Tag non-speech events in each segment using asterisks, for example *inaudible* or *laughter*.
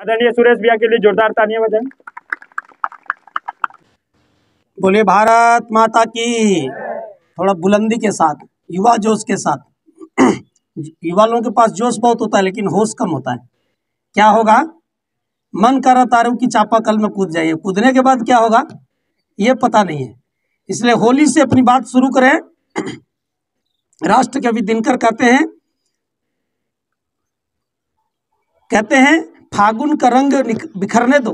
आदरणीय सुरेश भैया के लिए जोरदार तानिया बजाएं बोले भारत माता की थोड़ा बुलंदी के साथ युवा जोश के साथ *clears throat* युवा लोगों के पास जोश बहुत होता है लेकिन होश कम होता है क्या होगा मन कर रहा तारों की चापा कल में कूद जाइए कूदने के बाद क्या होगा ये पता नहीं है इसलिए होली से अपनी बात शुरू करें *clears throat* राष्ट्र के अभी दिनकर कहते हैं कहते हैं फागुन का रंग बिखरने दो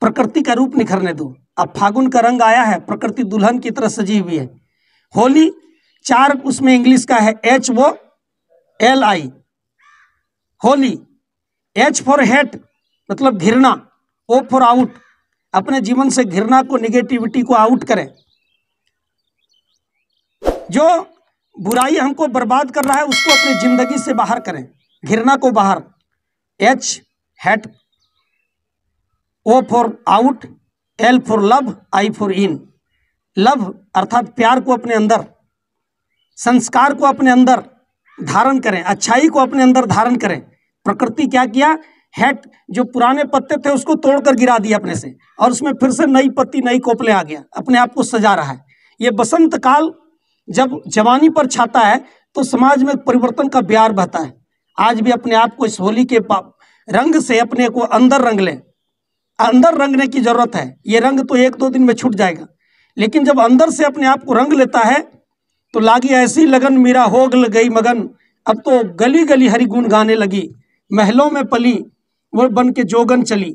प्रकृति का रूप निखरने दो अब फागुन का रंग आया है प्रकृति दुल्हन की तरह सजी हुई है होली चार उसमें इंग्लिश का है एच वो L I Holi H for hate मतलब घिरना ओ फॉर आउट अपने जीवन से घिरना को निगेटिविटी को आउट करें जो बुराई हमको बर्बाद कर रहा है उसको अपनी जिंदगी से बाहर करें घिरना को बाहर H hate O for out L for love I for in love अर्थात प्यार को अपने अंदर संस्कार को अपने अंदर धारण करें अच्छाई को अपने अंदर धारण करें प्रकृति क्या किया हेट जो पुराने पत्ते थे उसको तोड़कर गिरा दिया अपने से और उसमें फिर से नई पत्ती नई कोपले आ गया अपने आप को सजा रहा है ये बसंत काल जब जवानी पर छाता है तो समाज में परिवर्तन का ब्यार बहता है आज भी अपने आप को इस होली के रंग से अपने को अंदर रंग लें अंदर रंगने की ज़रूरत है ये रंग तो एक दो दिन में छूट जाएगा लेकिन जब अंदर से अपने आप को रंग लेता है तो लागी ऐसी लगन मीरा हो गई मगन अब तो गली गली हरी गुण गाने लगी महलों में पली वो बन के जोगन चली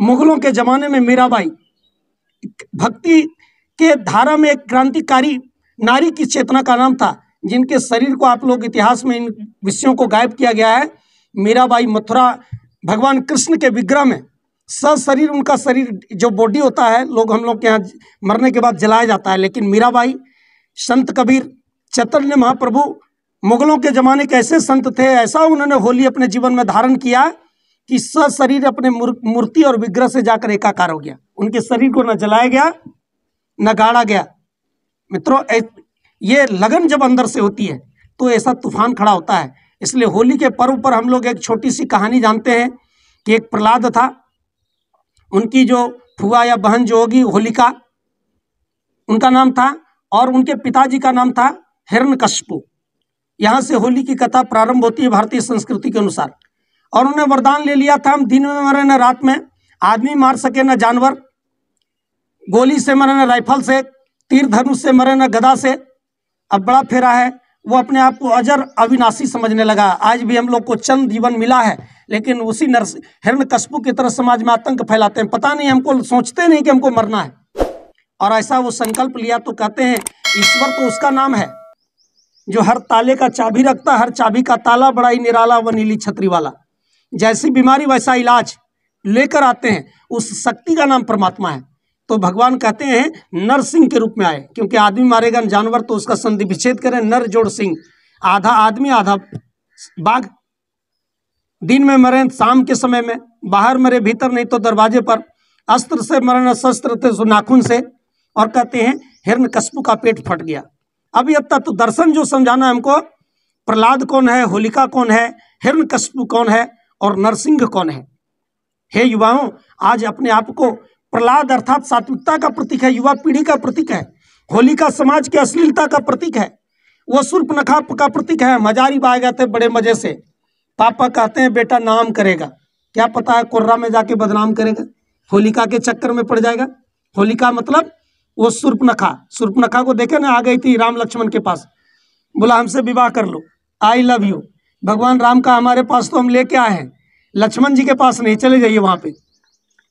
मुगलों के ज़माने में मीराबाई भक्ति के धारा में एक क्रांतिकारी नारी की चेतना का नाम था जिनके शरीर को आप लोग इतिहास में इन विषयों को गायब किया गया है मीराबाई मथुरा भगवान कृष्ण के विग्रह में सशरीर उनका शरीर जो बॉडी होता है लोग हम लोग के यहाँ मरने के बाद जलाया जाता है लेकिन मीराबाई संत कबीर चैतन्य महाप्रभु मुगलों के ज़माने के ऐसे संत थे ऐसा उन्होंने होली अपने जीवन में धारण किया कि सशरीर अपने मूर्ति और विग्रह से जाकर एकाकार हो गया उनके शरीर को न जलाया गया न गाड़ा गया मित्रों ये लगन जब अंदर से होती है तो ऐसा तूफान खड़ा होता है इसलिए होली के पर्व पर हम लोग एक छोटी सी कहानी जानते हैं कि एक प्रहलाद था उनकी जो फुआ या बहन जो होगी होलिका उनका नाम था और उनके पिताजी का नाम था कश्यपु यहाँ से होली की कथा प्रारंभ होती है भारतीय संस्कृति के अनुसार और उन्हें वरदान ले लिया था हम दिन में मरे न रात में आदमी मार सके न जानवर गोली से मरे न राइफल से तीर धनुष से मरे न गदा से अब बड़ा फेरा है वो अपने आप को अजर अविनाशी समझने लगा आज भी हम लोग को चंद जीवन मिला है लेकिन उसी नर्स हिरण कस्बू की तरह समाज में आतंक फैलाते हैं पता नहीं हमको सोचते नहीं कि हमको मरना है और ऐसा वो संकल्प लिया तो कहते हैं ईश्वर तो उसका नाम है जो हर ताले का चाबी रखता हर चाबी का ताला बड़ा ही निराला व नीली छतरी वाला जैसी बीमारी वैसा इलाज लेकर आते हैं उस शक्ति का नाम परमात्मा है तो भगवान कहते हैं नर सिंह के रूप में आए क्योंकि आदमी मारेगा जानवर तो उसका संधि विच्छेद करें नर जोड़ सिंह आधा आदमी आधा बाघ दिन में मरे शाम के समय में बाहर मरे भीतर नहीं तो दरवाजे पर अस्त्र से मरण शस्त्र थे नाखून से और कहते हैं हिरण कस्बू का पेट फट गया अब यह तत्व तो दर्शन जो समझाना हमको प्रहलाद कौन है होलिका कौन है हिरण कस्बू कौन है और नरसिंह कौन है हे युवाओं आज अपने आप को प्रहलाद अर्थात सात्विकता का प्रतीक है युवा पीढ़ी का प्रतीक है होलिका समाज की अश्लीलता का प्रतीक है वह सुर्प नखा का प्रतीक है मजारी बाए गए थे बड़े मजे से पापा कहते हैं बेटा नाम करेगा क्या पता है कोर्रा में जाके बदनाम करेगा होलिका के चक्कर में पड़ जाएगा होलिका मतलब वो नखा सुर्प नखा को देखे ना आ गई थी राम लक्ष्मण के पास बोला हमसे विवाह कर लो आई लव यू भगवान राम का हमारे पास तो हम लेके आए हैं लक्ष्मण जी के पास नहीं चले जाइए वहां पे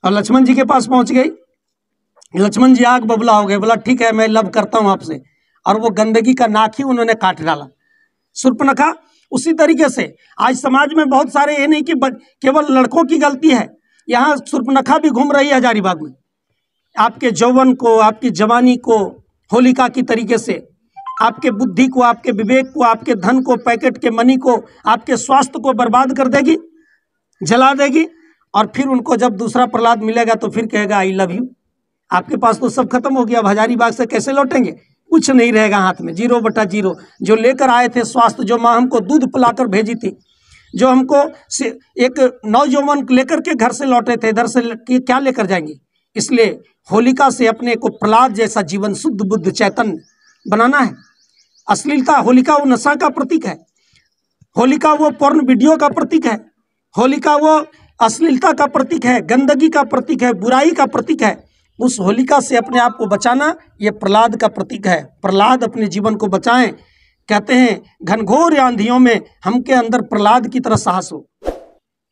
और लक्ष्मण जी के पास पहुंच गई लक्ष्मण जी आग बबला हो गए बोला ठीक है मैं लव करता हूँ आपसे और वो गंदगी का नाक ही उन्होंने काट डाला सुर्पनखा उसी तरीके से आज समाज में बहुत सारे ये नहीं कि केवल लड़कों की गलती है यहाँ सुर्पनखा भी घूम रही है हजारीबाग में आपके जौवन को आपकी जवानी को होलिका की तरीके से आपके बुद्धि को आपके विवेक को आपके धन को पैकेट के मनी को आपके स्वास्थ्य को बर्बाद कर देगी जला देगी और फिर उनको जब दूसरा प्रहलाद मिलेगा तो फिर कहेगा आई लव यू आपके पास तो सब खत्म हो गया हजारी बाग से कैसे लौटेंगे कुछ नहीं रहेगा हाथ में जीरो बटा जीरो जो लेकर आए थे स्वास्थ्य जो माँ हमको दूध पिलाकर भेजी थी जो हमको एक नौजवान लेकर के घर से लौटे थे इधर से क्या लेकर जाएंगे इसलिए होलिका से अपने को प्रहलाद जैसा जीवन शुद्ध बुद्ध चैतन्य बनाना है अश्लीलता होलिका वो नशा का प्रतीक है होलिका वो पोर्न वीडियो का प्रतीक है होलिका वो अश्लीलता का प्रतीक है गंदगी का प्रतीक है बुराई का प्रतीक है उस होलिका से अपने आप को बचाना ये प्रहलाद का प्रतीक है प्रहलाद अपने जीवन को बचाएं कहते हैं घनघोर आंधियों में हमके अंदर प्रहलाद की तरह साहस हो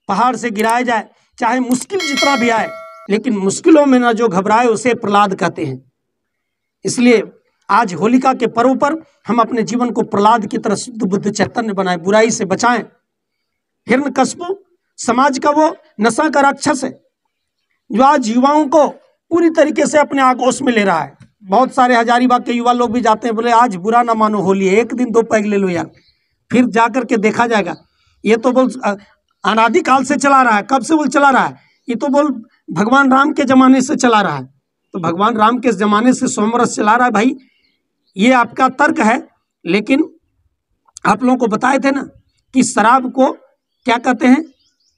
पहाड़ से गिराया जाए चाहे मुश्किल जितना भी आए लेकिन मुश्किलों में ना जो घबराए उसे प्रहलाद कहते हैं इसलिए आज होलिका के पर्व पर हम अपने जीवन को प्रहलाद की तरह शुद्ध बुद्ध चैतन्य बनाए बुराई से बचाएं कस्बों समाज का वो नशा का राक्षस है जो आज युवाओं को पूरी तरीके से अपने आगोश में ले रहा है बहुत सारे हजारीबाग के युवा लोग भी जाते हैं बोले आज बुरा ना मानो होली एक दिन दो पैग ले लो यार फिर जा करके देखा जाएगा ये तो बोल अनादिकाल से चला रहा है कब से बोल चला रहा है ये तो बोल भगवान राम के ज़माने से चला रहा है तो भगवान राम के ज़माने से सोमरस चला रहा है भाई ये आपका तर्क है लेकिन आप लोगों को बताए थे ना कि शराब को क्या कहते हैं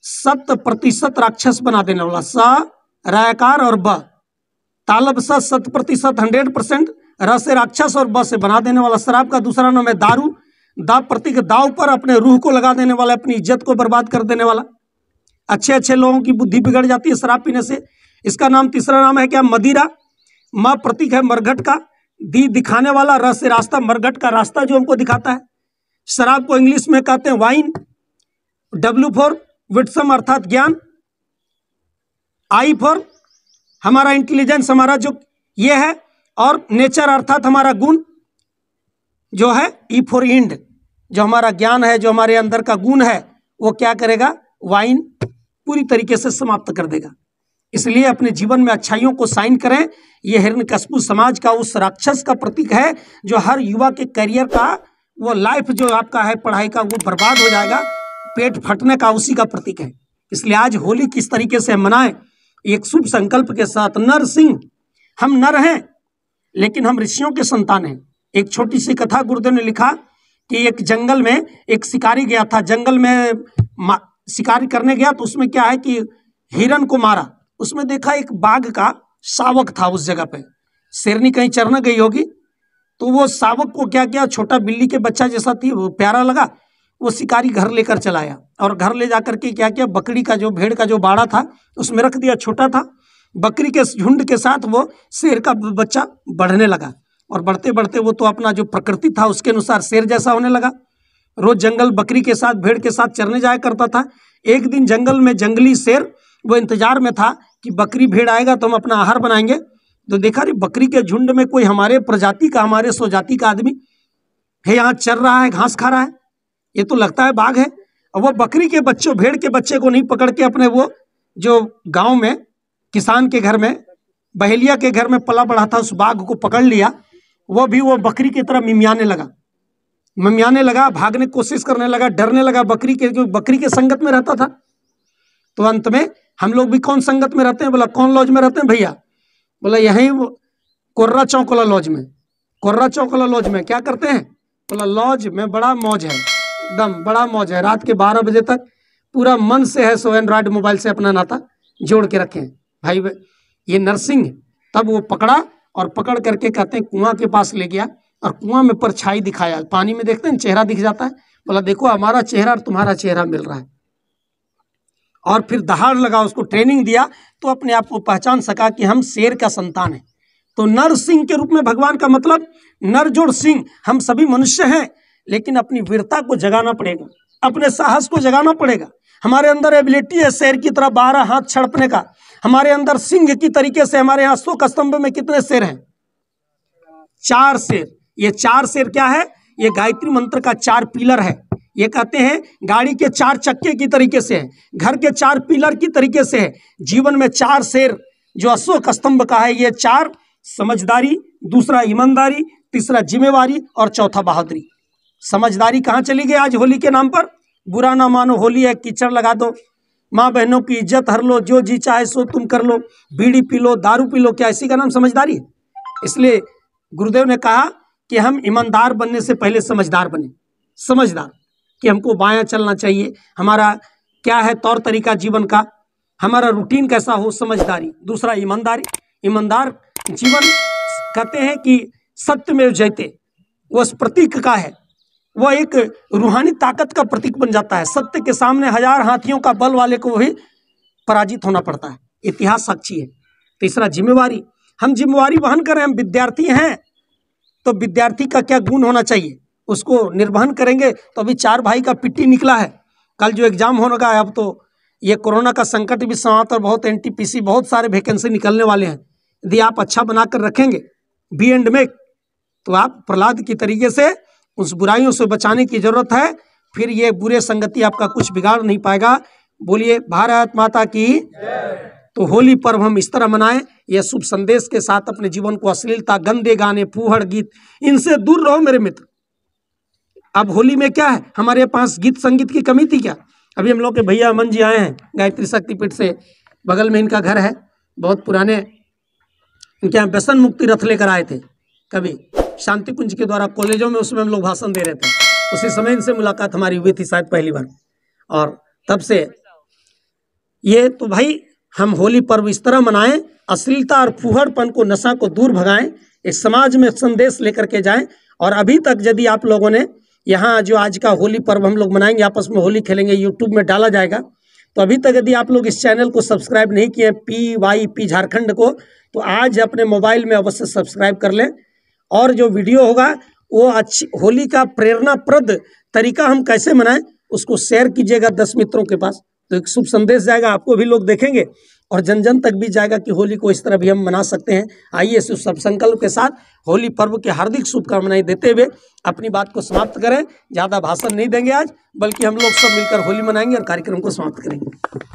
सत प्रतिशत राक्षस बना देने वाला स रायकार और ब तालब स सत प्रतिशत हंड्रेड परसेंट र से राक्षस और ब से बना देने वाला शराब का दूसरा नाम है दारू दा प्रतीक दाव पर अपने रूह को लगा देने वाला अपनी इज्जत को बर्बाद कर देने वाला अच्छे अच्छे लोगों की बुद्धि बिगड़ जाती है शराब पीने से इसका नाम तीसरा नाम है क्या मदिरा म प्रतीक है मरघट का दी दिखाने वाला र से रास्ता मरघट का रास्ता जो हमको दिखाता है शराब को इंग्लिश में कहते हैं वाइन डब्ल्यू फोर विटसम अर्थात ज्ञान आई फॉर हमारा इंटेलिजेंस हमारा जो ये है और नेचर अर्थात हमारा गुण जो है ई फॉर इंड जो हमारा ज्ञान है जो हमारे अंदर का गुण है वो क्या करेगा वाइन पूरी तरीके से समाप्त कर देगा इसलिए अपने जीवन में अच्छाइयों को साइन करें यह कस्बू समाज का उस राक्षस का प्रतीक है जो हर युवा के करियर का वो लाइफ जो आपका है पढ़ाई का वो बर्बाद हो जाएगा पेट फटने का उसी का प्रतीक है इसलिए आज होली किस तरीके से मनाएं एक शुभ संकल्प के साथ नर सिंह हम नर हैं लेकिन हम ऋषियों के संतान हैं एक छोटी सी कथा गुरुदेव ने लिखा कि एक जंगल में एक शिकारी गया था जंगल में शिकारी करने गया तो उसमें क्या है कि हिरन को मारा उसमें देखा एक बाघ का शावक था उस जगह पे शेरनी कहीं चरने गई होगी तो वो सावक को क्या किया छोटा बिल्ली के बच्चा जैसा थी वो प्यारा लगा वो शिकारी घर लेकर चलाया और घर ले जा के क्या किया बकरी का जो भेड़ का जो बाड़ा था उसमें रख दिया छोटा था बकरी के झुंड के साथ वो शेर का बच्चा बढ़ने लगा और बढ़ते बढ़ते वो तो अपना जो प्रकृति था उसके अनुसार शेर जैसा होने लगा रोज जंगल बकरी के साथ भेड़ के साथ चरने जाया करता था एक दिन जंगल में जंगली शेर वो इंतजार में था कि बकरी भेड़ आएगा तो हम अपना आहार बनाएंगे तो देखा रे बकरी के झुंड में कोई हमारे प्रजाति का हमारे स्वजाति का आदमी है यहाँ चर रहा है घास खा रहा है ये तो लगता है बाघ है और वो बकरी के बच्चों भेड़ के बच्चे को नहीं पकड़ के अपने वो जो गांव में किसान के घर में बहेलिया के घर में पला बढ़ा था उस बाघ को पकड़ लिया वो भी वो बकरी की तरह मिमियाने लगा मिमियाने लगा भागने की कोशिश करने लगा डरने लगा बकरी के क्योंकि बकरी के संगत में रहता था तो अंत में हम लोग भी कौन संगत में रहते हैं बोला कौन लॉज में रहते हैं भैया बोला यहीं कोर्रा चौक वाला लॉज में कोर्रा चौक वाला लॉज में क्या करते हैं बोला लॉज में बड़ा मौज है एकदम बड़ा मौज है रात के बारह बजे तक पूरा मन से है सो एंड्रॉयड मोबाइल से अपना नाता जोड़ के रखें भाई ये नर्सिंग तब वो पकड़ा और पकड़ करके कहते हैं कुआं के पास ले गया और कुआं में परछाई दिखाया पानी में देखते हैं चेहरा दिख जाता है बोला देखो हमारा चेहरा और तुम्हारा चेहरा मिल रहा है और फिर दहाड़ लगा उसको ट्रेनिंग दिया तो अपने आप को पहचान सका कि हम शेर का संतान है तो नर सिंह के रूप में भगवान का मतलब नर जोड़ सिंह हम सभी मनुष्य हैं लेकिन अपनी वीरता को जगाना पड़ेगा अपने साहस को जगाना पड़ेगा हमारे अंदर एबिलिटी है शेर की तरह बारह हाथ छड़पने का हमारे अंदर सिंह की तरीके से हमारे यहाँ अशोक स्तंभ में कितने शेर हैं चार शेर ये चार शेर क्या है ये गायत्री मंत्र का चार पिलर है ये कहते हैं गाड़ी के चार चक्के की तरीके से है घर के चार पिलर की तरीके से है जीवन में चार शेर जो अशोक स्तंभ का है ये चार समझदारी दूसरा ईमानदारी तीसरा जिम्मेवारी और चौथा बहादुरी समझदारी कहाँ चली गई आज होली के नाम पर बुरा ना मानो होली है कीचड़ लगा दो माँ बहनों की इज्जत हर लो जो जी चाहे सो तुम कर लो बीड़ी पी लो दारू पी लो क्या इसी का नाम समझदारी है इसलिए गुरुदेव ने कहा कि हम ईमानदार बनने से पहले समझदार बने समझदार कि हमको बायां चलना चाहिए हमारा क्या है तौर तरीका जीवन का हमारा रूटीन कैसा हो समझदारी दूसरा ईमानदारी ईमानदार जीवन कहते हैं कि सत्य में जयते वह प्रतीक का है वह एक रूहानी ताकत का प्रतीक बन जाता है सत्य के सामने हजार हाथियों का बल वाले को भी पराजित होना पड़ता है इतिहास साक्षी है तीसरा तो जिम्मेवारी हम जिम्मेवारी वहन कर रहे हैं हम विद्यार्थी हैं तो विद्यार्थी का क्या गुण होना चाहिए उसको निर्वहन करेंगे तो अभी चार भाई का पिट्टी निकला है कल जो एग्जाम होगा अब तो ये कोरोना का संकट भी समाप्त और बहुत एनटीपीसी बहुत सारे वैकेंसी निकलने वाले हैं यदि आप अच्छा बनाकर रखेंगे बी एंड मेक तो आप प्रहलाद की तरीके से उस बुराइयों से बचाने की जरूरत है फिर ये बुरे संगति आपका कुछ बिगाड़ नहीं पाएगा बोलिए भारत माता की तो होली पर्व हम इस तरह मनाएं यह शुभ संदेश के साथ अपने जीवन को अश्लीलता गंदे गाने फूहड़ गीत इनसे दूर रहो मेरे मित्र अब होली में क्या है हमारे पास गीत संगीत की कमी थी क्या अभी हम लोग के भैया अमन जी आए हैं गायत्री शक्तिपीठ से बगल में इनका घर है बहुत पुराने इनके यहाँ व्यसन मुक्ति रथ लेकर आए थे कभी शांति कुंज के द्वारा कॉलेजों में उसमें हम लोग भाषण दे रहे थे उसी समय इनसे मुलाकात हमारी हुई थी शायद पहली बार और तब से ये तो भाई हम होली पर्व इस तरह मनाएं अश्लीलता और फूहड़पन को नशा को दूर भगाएं एक समाज में संदेश लेकर के जाएं और अभी तक यदि आप लोगों ने यहाँ जो आज का होली पर्व हम लोग मनाएंगे आपस में होली खेलेंगे यूट्यूब में डाला जाएगा तो अभी तक यदि आप लोग इस चैनल को सब्सक्राइब नहीं किए पी वाई पी झारखंड को तो आज अपने मोबाइल में अवश्य सब्सक्राइब कर लें और जो वीडियो होगा वो अच्छी होली का प्रेरणाप्रद तरीका हम कैसे मनाएं उसको शेयर कीजिएगा दस मित्रों के पास तो एक शुभ संदेश जाएगा आपको भी लोग देखेंगे और जन जन तक भी जाएगा कि होली को इस तरह भी हम मना सकते हैं आइए शुभ संकल्प के साथ होली पर्व की हार्दिक शुभकामनाएं देते हुए अपनी बात को समाप्त करें ज़्यादा भाषण नहीं देंगे आज बल्कि हम लोग सब मिलकर होली मनाएंगे और कार्यक्रम को समाप्त करेंगे